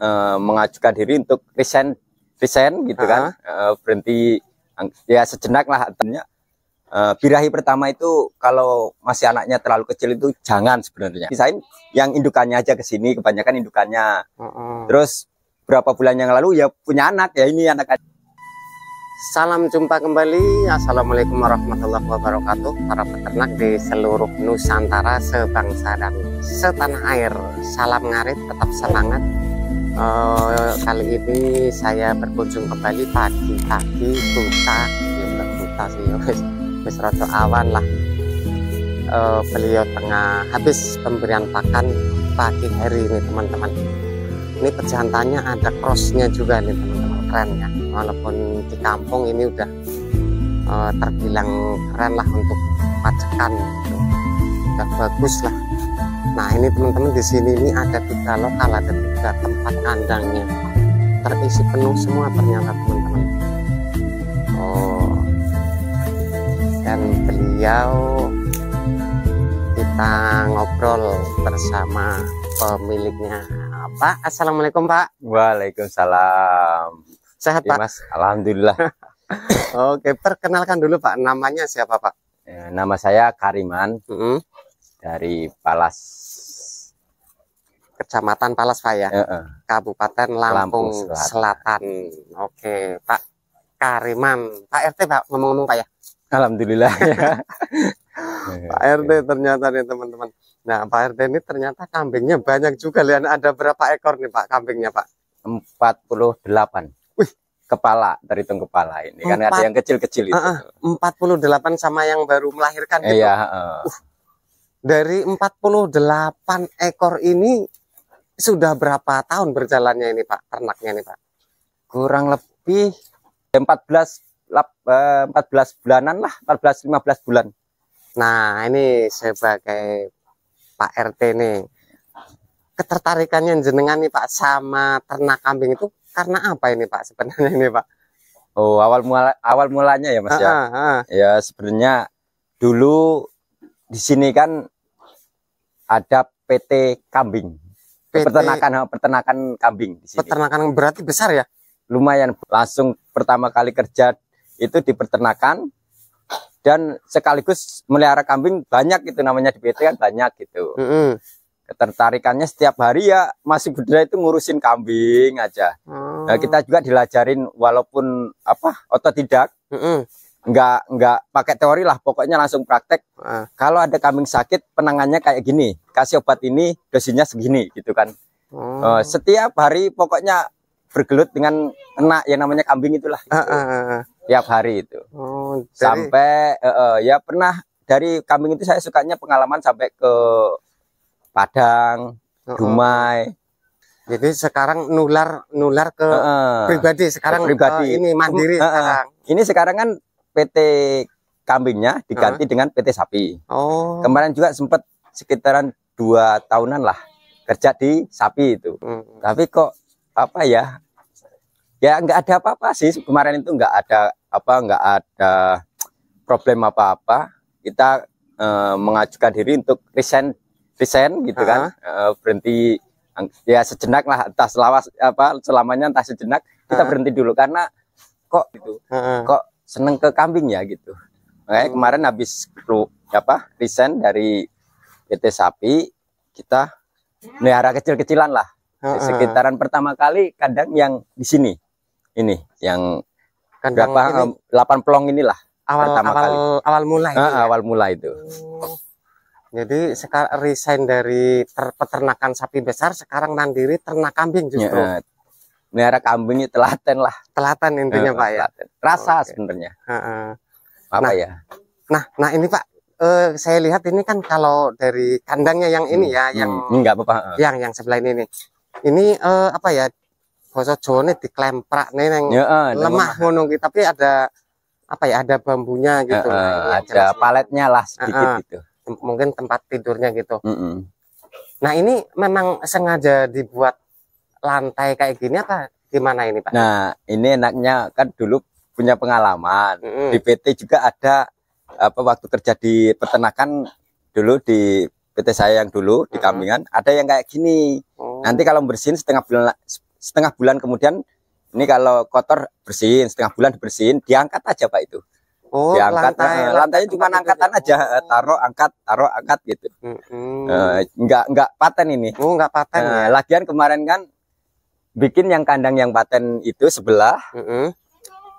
uh, mengajukan diri untuk resign resign gitu uh -huh. kan uh, berhenti ya sejenak lah artinya uh, birahi pertama itu kalau masih anaknya terlalu kecil itu jangan sebenarnya desain yang indukannya aja ke sini kebanyakan indukannya uh -uh. terus berapa bulan yang lalu ya punya anak ya ini anak Salam jumpa kembali Assalamualaikum warahmatullahi wabarakatuh Para peternak di seluruh Nusantara Sebangsa dan setanah air Salam ngarit tetap semangat uh, kali ini saya berkunjung kembali pagi-pagi buta ya bukan buta sih wis awan lah uh, beliau tengah habis pemberian pakan pagi hari ini teman-teman ini pejantannya ada crossnya juga nih teman-teman keren ya walaupun di kampung ini udah uh, terbilang keren lah untuk pacekan gitu. udah bagus lah nah ini teman-teman di sini ini ada tiga lokal ada tiga juga tempat kandangnya terisi penuh semua ternyata teman-teman oh dan beliau kita ngobrol bersama pemiliknya Pak Assalamualaikum Pak Waalaikumsalam sehat iya, Pak Mas Alhamdulillah Oke perkenalkan dulu Pak namanya siapa Pak eh, nama saya Kariman mm -hmm. dari Palas Kecamatan Palasvaya, e -e. Kabupaten Lampung, Lampung Selatan. Selatan. Oke, Pak Kariman, Pak RT Pak ngomong-ngomong Pak ya. Alhamdulillah. Ya. Pak RT ternyata nih teman-teman. Nah Pak RT ini ternyata kambingnya banyak juga. lian. ada berapa ekor nih Pak kambingnya Pak? 48. Wih. Kepala, terhitung kepala ini. Kan ada yang kecil-kecil itu. Empat puluh delapan sama yang baru melahirkan iya, gitu. Iya. Uh. Uh, dari 48 ekor ini sudah berapa tahun berjalannya ini Pak ternaknya ini Pak? Kurang lebih 14 ya, 14 eh, bulanan lah, 14 15 bulan. Nah, ini sebagai Pak RT nih. Ketertarikannya jenengan nih Pak sama ternak kambing itu karena apa ini Pak sebenarnya ini Pak? Oh, awal mula awal mulanya ya Mas ya? ah, ya. Ah, Ya sebenarnya dulu di sini kan ada PT kambing. Nah, PT... Peternakan oh, peternakan kambing di sini. Peternakan berarti besar ya? Lumayan. Langsung pertama kali kerja itu di peternakan dan sekaligus melihara kambing banyak itu namanya di PT kan banyak gitu. Mm -hmm. Ketertarikannya setiap hari ya masih berdua itu ngurusin kambing aja. Mm. Nah, kita juga dilajarin walaupun apa otodidak. Mm -hmm nggak nggak pakai teori lah pokoknya langsung praktek nah. kalau ada kambing sakit penangannya kayak gini kasih obat ini dosisnya segini gitu kan hmm. uh, setiap hari pokoknya bergelut dengan enak yang namanya kambing itulah gitu. uh, uh, uh. tiap hari itu oh, jadi... sampai uh, uh, ya pernah dari kambing itu saya sukanya pengalaman sampai ke Padang uh, uh. Dumai jadi sekarang nular nular ke uh, pribadi sekarang ke pribadi. Uh, ini mandiri uh, uh. sekarang ini sekarang kan PT kambingnya diganti dengan PT sapi. Oh. Kemarin juga sempat sekitaran dua tahunan lah kerja di sapi itu. Hmm. Tapi kok apa ya? Ya nggak ada apa-apa sih kemarin itu nggak ada apa nggak ada problem apa-apa. Kita e, mengajukan diri untuk resign resign gitu kan e, berhenti ya sejenak lah entah selawas apa selamanya entah sejenak kita berhenti dulu karena kok gitu kok seneng ke kambing ya gitu. Makanya hmm. kemarin habis kru apa resign dari PT Sapi kita nehara kecil-kecilan lah di sekitaran pertama kali kadang yang di sini ini yang Kandang berapa ini? 8 pelong inilah awal, pertama awal, kali awal mulai, itu ya? awal mulai itu hmm. Jadi sekarang resign dari peternakan sapi besar sekarang mandiri ternak kambing justru. Ya, melihara kambingnya telaten lah. Telaten intinya Pak ya. Telaten. Rasa sebenarnya. Uh Apa nah, ya? Nah, nah ini Pak uh, saya lihat ini kan kalau dari kandangnya yang ini hmm, ya, hmm, yang enggak apa-apa. Yang yang sebelah ini nih. Ini uh, apa ya? Bosok jone diklemprak nih yang ya, uh, lemah ngono gitu, tapi ada apa ya? Ada bambunya gitu. Uh, uh, nah, ada paletnya lah sedikit uh, uh, gitu. Mungkin tempat tidurnya gitu. Mm -mm. Nah, ini memang sengaja dibuat lantai kayak gini apa gimana ini Pak? Nah ini enaknya kan dulu punya pengalaman mm -hmm. di PT juga ada apa waktu kerja di peternakan dulu di PT saya yang dulu di kambingan di kambingan ada yang kayak gini. Mm. Nanti kalau bersihin setengah bulan setengah bulan kemudian ini kalau kotor bersihin setengah bulan dibersihin diangkat aja Pak itu. Oh, diangkat lantai, nah, lantainya cuma angkatan aja eh, oh. taruh angkat taruh angkat gitu. Mm -hmm. uh, eh, enggak enggak paten ini. Oh, enggak paten uh, ya. Lagian kemarin kan bikin yang kandang yang paten itu sebelah. Mm -hmm.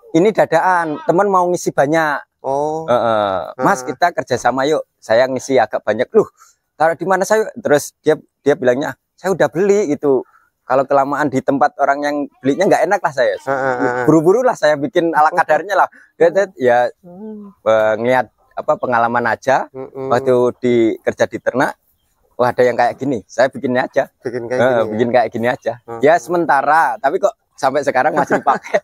Ini dadaan, teman mau ngisi banyak. Oh. Uh, uh, Mas kita kerjasama yuk. Saya ngisi agak banyak. Loh, taruh di mana saya? Terus dia dia bilangnya saya udah beli itu. Kalau kelamaan di tempat orang yang belinya nggak enak lah saya. Buru-buru lah saya bikin ala kadarnya lah. Ya, hmm. eh, niat apa pengalaman aja. Waktu di kerja di ternak oh ada yang kayak gini saya bikinnya aja bikin kayak uh, gini ya? bikin ya? kayak gini aja hmm. ya sementara tapi kok sampai sekarang masih dipakai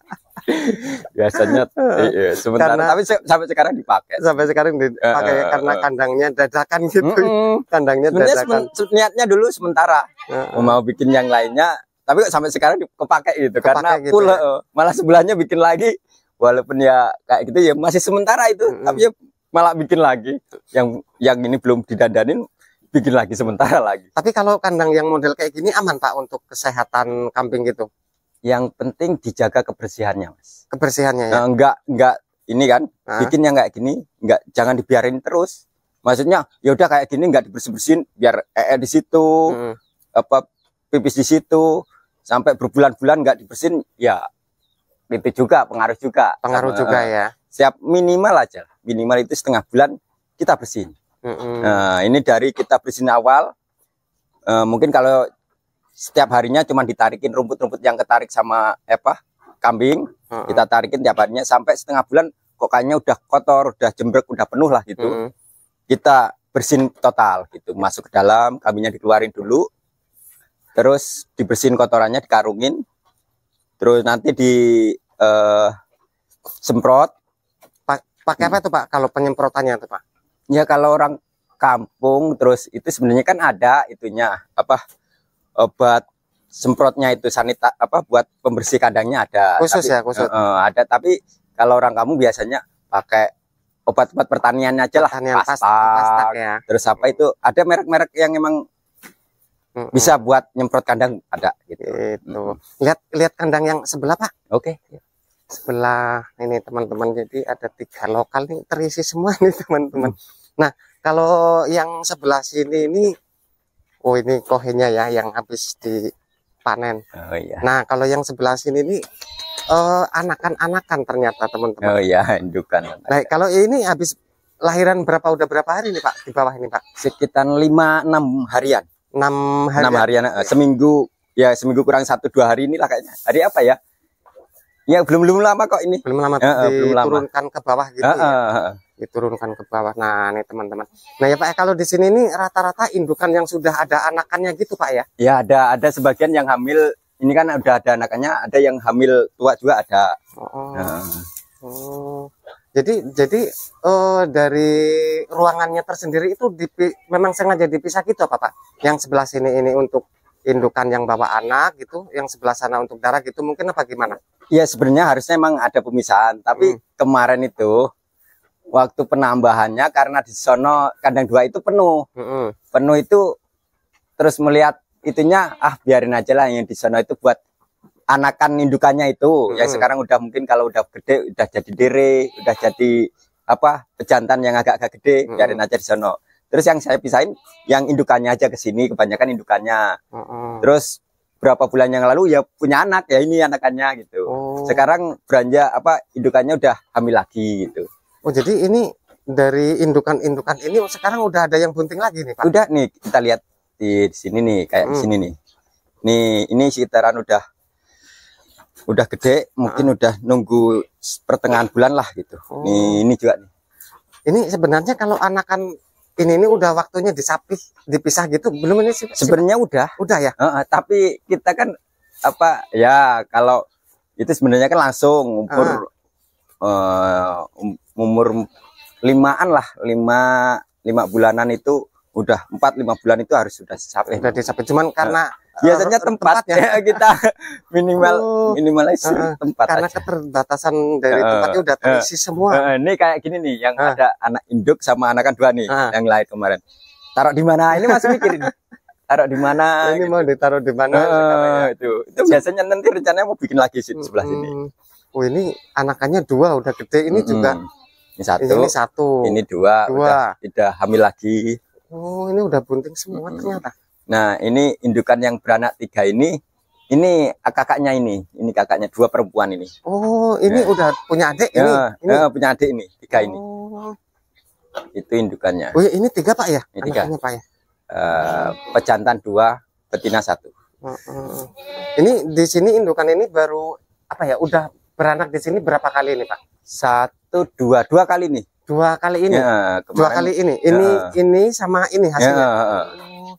biasanya iya, sementara karena, tapi sampai sekarang dipakai sampai sekarang dipakai uh, uh, karena kandangnya dadakan gitu uh, kandangnya dadakan niatnya dulu sementara uh, uh. mau bikin yang lainnya tapi kok sampai sekarang dipakai gitu Kepake karena gitu pula, ya? malah sebelahnya bikin lagi walaupun ya kayak gitu ya masih sementara itu uh, uh. tapi ya malah bikin lagi yang yang ini belum didandanin bikin lagi sementara lagi. Tapi kalau kandang yang model kayak gini aman Pak untuk kesehatan kambing gitu? Yang penting dijaga kebersihannya Mas. Kebersihannya ya? Nah, eh, enggak, enggak ini kan bikin bikinnya kayak gini, enggak jangan dibiarin terus. Maksudnya yaudah kayak gini enggak dibersih-bersihin biar ee di situ hmm. apa pipis di situ sampai berbulan-bulan enggak dibersihin ya itu juga pengaruh juga pengaruh sama, juga eh, ya siap minimal aja minimal itu setengah bulan kita bersihin Nah, ini dari kita bersin awal. Uh, mungkin kalau setiap harinya cuma ditarikin rumput-rumput yang ketarik sama apa kambing, mm-hmm. kita tarikin tiap harinya sampai setengah bulan kok kayaknya udah kotor, udah jembrek, udah penuh lah gitu. Mm-hmm. Kita bersin total gitu, masuk ke dalam, kambingnya dikeluarin dulu. Terus dibersihin kotorannya, dikarungin. Terus nanti di uh, semprot pakai apa tuh Pak kalau penyemprotannya tuh Pak? ya kalau orang kampung terus itu sebenarnya kan ada itunya apa obat semprotnya itu sanita apa buat pembersih kandangnya ada khusus tapi, ya khusus uh, ada tapi kalau orang kamu biasanya pakai obat-obat pertaniannya aja lah pastak, pastak, pastak ya. terus apa itu ada merek-merek yang emang bisa buat nyemprot kandang ada gitu. Itu. Lihat lihat kandang yang sebelah Pak. Oke. Okay. Iya sebelah ini teman-teman jadi ada tiga lokal nih terisi semua nih teman-teman hmm. nah kalau yang sebelah sini ini oh ini kohenya ya yang habis dipanen oh, iya. nah kalau yang sebelah sini ini anakan eh, anakan-anakan ternyata teman-teman oh iya indukan nah kalau ini habis lahiran berapa udah berapa hari nih pak di bawah ini pak sekitar lima enam harian enam harian, 6 harian eh, seminggu ya seminggu kurang satu dua hari inilah kayaknya hari apa ya Ya belum belum lama kok ini. Belum lama. Ya, belum diturunkan Turunkan ke bawah gitu. Ya, Ya. Diturunkan ke bawah. Nah ini teman-teman. Nah ya Pak ya, kalau di sini ini rata-rata indukan yang sudah ada anakannya gitu Pak ya? Ya ada ada sebagian yang hamil. Ini kan udah ada anakannya. Ada yang hamil tua juga ada. Oh. Nah. oh. Jadi jadi uh, dari ruangannya tersendiri itu dipi memang sengaja dipisah gitu apa Pak? Yang sebelah sini ini untuk indukan yang bawa anak gitu, yang sebelah sana untuk darah gitu mungkin apa gimana? Ya sebenarnya harusnya emang ada pemisahan, tapi hmm. kemarin itu waktu penambahannya karena di sono kandang dua itu penuh, hmm. penuh itu terus melihat itunya ah biarin aja lah yang di sono itu buat anakan indukannya itu ya, hmm. yang sekarang udah mungkin kalau udah gede udah jadi diri, udah jadi apa pejantan yang agak-agak gede hmm. biarin aja di sono. Terus yang saya pisahin yang indukannya aja ke sini, kebanyakan indukannya. Uh -uh. Terus berapa bulan yang lalu ya punya anak ya ini anakannya gitu. Oh. Sekarang beranjak apa indukannya udah hamil lagi gitu. Oh jadi ini dari indukan-indukan ini oh, sekarang udah ada yang bunting lagi nih Pak. Udah nih kita lihat di, sini nih kayak hmm. di sini nih. Nih ini sekitaran udah udah gede mungkin ah. udah nunggu pertengahan bulan lah gitu. Oh. Nih ini juga nih. Ini sebenarnya kalau anakan ini ini udah waktunya disapih, dipisah gitu, belum ini sih? Sebenarnya udah, udah ya. Uh, tapi kita kan apa ya kalau itu sebenarnya kan langsung umur uh. Uh, umur limaan lah, lima lima bulanan itu udah empat lima bulan itu harus sudah disapih. Udah disapih, cuman karena uh biasanya tempatnya tempat kita minimal uh, oh. minimalis uh, tempat karena aja. keterbatasan dari uh, tempatnya udah terisi uh, semua uh, ini kayak gini nih yang uh. ada anak induk sama anak kedua dua nih uh. yang lain kemarin taruh di mana ini masih mikirin taruh di mana ini gitu. mau ditaruh di mana uh, itu itu biasanya nanti rencananya mau bikin lagi sih sebelah hmm. sini oh ini anakannya dua udah gede ini hmm. juga ini satu ini satu ini dua, dua. Udah, udah hamil lagi oh ini udah bunting semua hmm. ternyata Nah ini indukan yang beranak tiga ini ini kakaknya ini, ini kakaknya dua perempuan ini. Oh, ini ya. udah punya adik ini. Ya, ini. Ya, punya adik ini, tiga oh. ini. Itu indukannya. Oh, ya, ini tiga Pak ya? Ini tiga. Anaknya, Pak ya. Uh, pejantan dua, betina satu. Ini di sini indukan ini baru apa ya? Udah beranak di sini berapa kali ini Pak? Satu, dua, dua kali ini. Dua kali ini. Ya, dua kali ini. Ini, ya. ini sama ini hasilnya. Ya, ya, ya. Oh.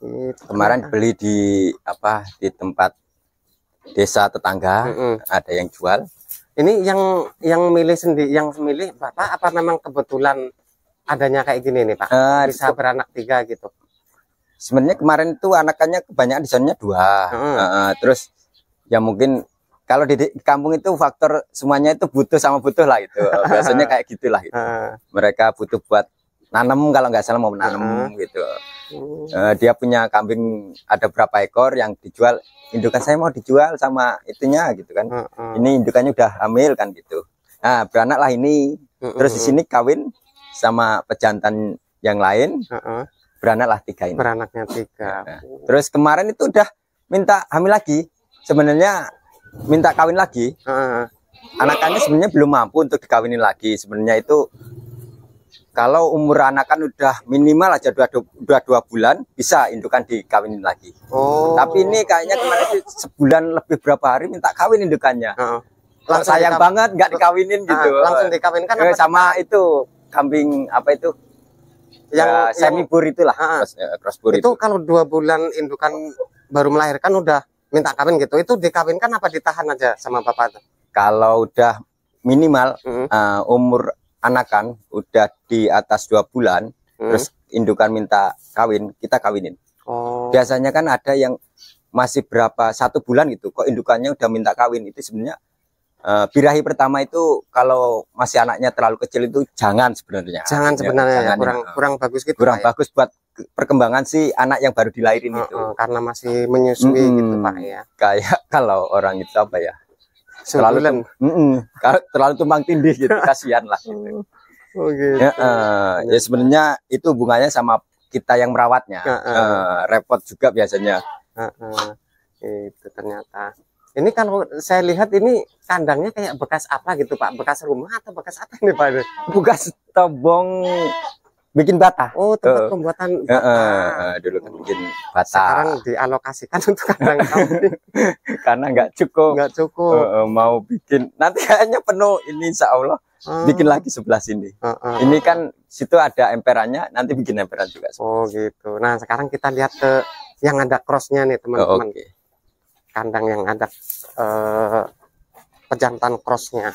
Hmm. kemarin iya. beli di apa di tempat desa tetangga mm -hmm. ada yang jual ini yang yang milih sendiri yang milih bapak apa memang kebetulan adanya kayak gini nih pak uh, bisa beranak tiga gitu sebenarnya kemarin tuh anakannya kebanyakan desainnya dua mm uh, terus ya mungkin kalau di, di kampung itu faktor semuanya itu butuh sama butuh lah itu biasanya kayak gitulah gitu. Uh. mereka butuh buat nanam kalau nggak salah mau nanam uh. gitu Uh, dia punya kambing ada berapa ekor yang dijual indukan saya mau dijual sama itunya gitu kan uh, ini indukannya udah hamil kan gitu nah beranak lah ini uh, terus di sini kawin sama pejantan yang lain uh, beranak lah tiga ini beranaknya tiga nah, terus kemarin itu udah minta hamil lagi sebenarnya minta kawin lagi uh, uh. anakannya sebenarnya belum mampu untuk dikawinin lagi sebenarnya itu kalau umur anak kan udah minimal aja dua, dua, dua bulan bisa indukan dikawinin lagi. Oh. Tapi ini kayaknya kemarin sebulan lebih berapa hari minta kawin indukannya. Uh Langsung sayang banget nggak dikawinin uh, gitu. Langsung dikawinkan eh, sama dikawin? itu kambing apa itu? Yang ya, semi bur itulah. Uh, cross, uh, eh, cross itu, itu kalau dua bulan indukan baru melahirkan udah minta kawin gitu. Itu dikawinkan apa ditahan aja sama bapak? Kalau udah minimal mm -hmm. uh, umur anakan udah di atas dua bulan hmm. terus indukan minta kawin kita kawinin oh. biasanya kan ada yang masih berapa satu bulan gitu kok indukannya udah minta kawin itu sebenarnya uh, birahi pertama itu kalau masih anaknya terlalu kecil itu jangan sebenarnya jangan ya, sebenarnya ya, kurang kurang bagus gitu kurang ya. bagus buat perkembangan si anak yang baru dilahirin uh, itu karena masih menyusui hmm, gitu pak ya kayak kalau orang itu apa ya terlalu tum mm -mm, terlalu tumpang tindih gitu kasihan lah gitu. Oh, gitu. Ya, uh, ya sebenarnya itu bunganya sama kita yang merawatnya uh, uh. Uh, repot juga biasanya uh, ah, uh. itu ternyata ini kan saya lihat ini kandangnya kayak bekas apa gitu pak bekas rumah atau bekas apa ini pak bekas tobong bikin bata. Oh, tempat uh, pembuatan bata. Uh, uh, dulu kan bikin bata. Sekarang dialokasikan untuk kandang kambing. Karena nggak cukup. Nggak cukup. Uh, uh, mau bikin nanti hanya penuh ini insya Allah. Hmm. bikin lagi sebelah sini. Uh, uh, ini kan situ ada emperannya, nanti bikin emperan juga. Sebelah. Oh gitu. Nah sekarang kita lihat ke eh, yang ada crossnya nih teman-teman. Oh, okay. Kandang yang ada uh, pejantan crossnya.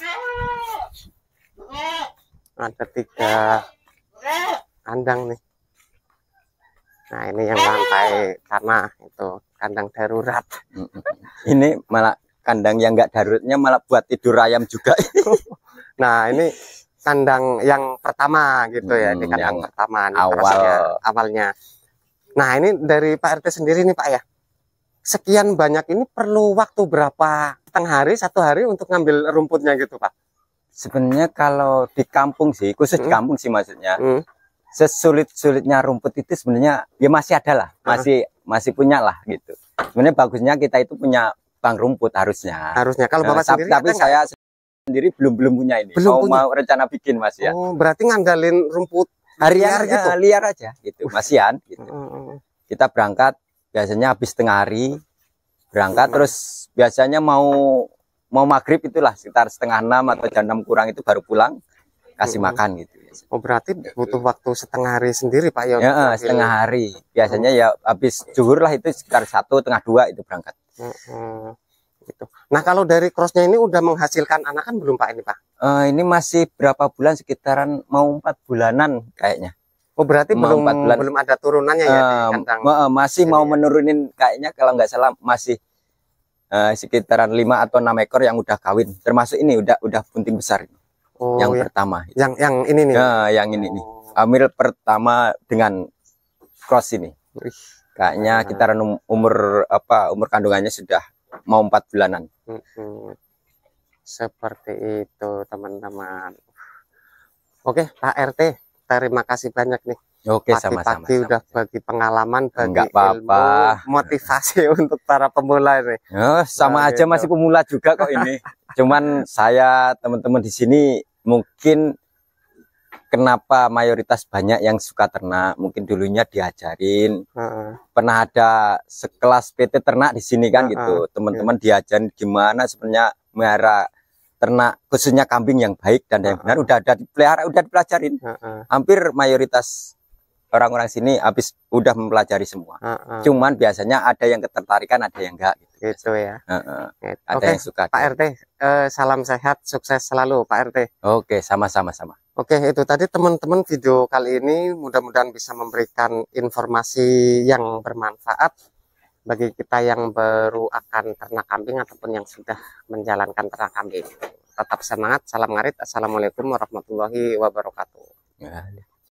Ada tiga kandang nih nah ini yang lantai tanah itu kandang darurat ini malah kandang yang enggak daruratnya malah buat tidur ayam juga nah ini kandang yang pertama gitu ya hmm, ini mm, kandang pertama awal ya, awalnya nah ini dari Pak RT sendiri nih Pak ya sekian banyak ini perlu waktu berapa setengah hari satu hari untuk ngambil rumputnya gitu Pak sebenarnya kalau di kampung sih khusus hmm. di kampung sih maksudnya hmm sesulit-sulitnya rumput itu sebenarnya ya masih ada lah, masih masih punya lah gitu. Sebenarnya bagusnya kita itu punya bank rumput harusnya. Harusnya kalau nah, bapak nah, sendiri tapi saya sendiri belum belum punya ini. Belum mau, punya. mau rencana bikin Mas ya. Oh, berarti ngandalin rumput harian liar, gitu. Eh, liar aja gitu, Masian gitu. Mm, mm, mm. Kita berangkat biasanya habis tengah hari berangkat terus biasanya mau mau maghrib itulah sekitar setengah enam atau jam enam kurang itu baru pulang kasih makan gitu Oh berarti butuh waktu setengah hari sendiri Pak ya? Ya, setengah hari. Biasanya ya habis jujur lah itu sekitar satu tengah dua itu berangkat. Hmm, Gitu. Nah kalau dari crossnya ini udah menghasilkan anak kan belum Pak ini Pak? Uh, ini masih berapa bulan sekitaran mau empat bulanan kayaknya. Oh berarti mau belum bulan. belum ada turunannya ya uh, Uh, masih mau ya? menurunin kayaknya kalau nggak salah masih uh, sekitaran lima atau enam ekor yang udah kawin. Termasuk ini udah udah punting besar oh, yang ya. pertama. Yang yang ini nih. Ya, yang ini nih. Amir pertama dengan cross ini. Kayaknya nah. kita renung umur apa umur kandungannya sudah mau empat bulanan. Seperti itu teman-teman. Oke Pak RT, terima kasih banyak nih. Oke, sama-sama. Pagi udah bagi pengalaman, bagi Enggak apa -apa. motivasi untuk para pemula ini. Oh, sama nah, aja gitu. masih pemula juga kok ini. Cuman saya teman-teman di sini mungkin kenapa mayoritas banyak yang suka ternak, mungkin dulunya diajarin. Uh -uh. Pernah ada sekelas PT ternak di sini kan uh -uh. gitu. Iya. Teman-teman uh-uh. diajarin gimana sebenarnya merah ternak khususnya kambing yang baik dan yang benar uh benar udah ada dipelihara, udah dipelajarin. Uh -uh. Hampir mayoritas orang-orang sini habis udah mempelajari semua. Uh -uh. Cuman biasanya ada yang ketertarikan, ada yang enggak. Gitu, gitu ya. Uh -uh. Ada yang suka. Pak RT, uh, eh, salam sehat, sukses selalu Pak RT. Oke, okay, sama-sama sama. Oke, okay, itu tadi teman-teman video kali ini mudah-mudahan bisa memberikan informasi yang bermanfaat bagi kita yang baru akan ternak kambing ataupun yang sudah menjalankan ternak kambing. Tetap semangat, salam ngarit, assalamualaikum warahmatullahi wabarakatuh. Ya.